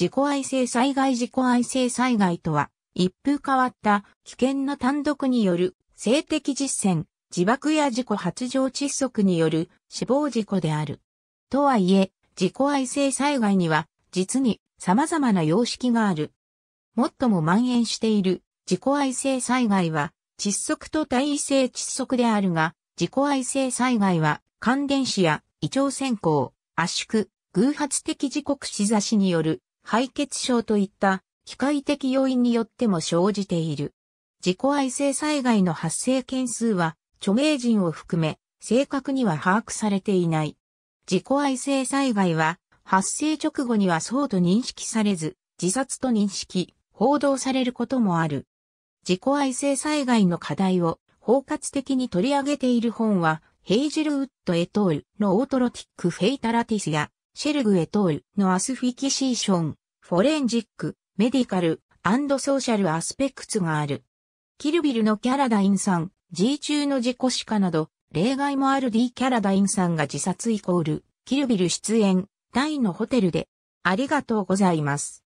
自己愛性災害自己愛性災害とは、一風変わった危険な単独による性的実践、自爆や自己発情窒息による死亡事故である。とはいえ、自己愛性災害には実に様々な様式がある。最も蔓延している自己愛性災害は窒息と体位性窒息であるが、自己愛性災害は感電死や胃腸線行、圧縮、偶発的自己串刺しによる敗血症といった機械的要因によっても生じている。自己愛性災害の発生件数は、著名人を含め、正確には把握されていない。自己愛性災害は、発生直後にはそうと認識されず、自殺と認識、報道されることもある。自己愛性災害の課題を包括的に取り上げている本は、ヘイジルウッド・エトールのオートロティック・フェイタラティスや、シェルグ・エトールのアスフィキシーション、フォレンジック、メディカル、アンドソーシャルアスペクツがある。キルビルのキャラダインさん、G 中の自己死化など、例外もある D キャラダインさんが自殺イコール、キルビル出演、大のホテルで、ありがとうございます。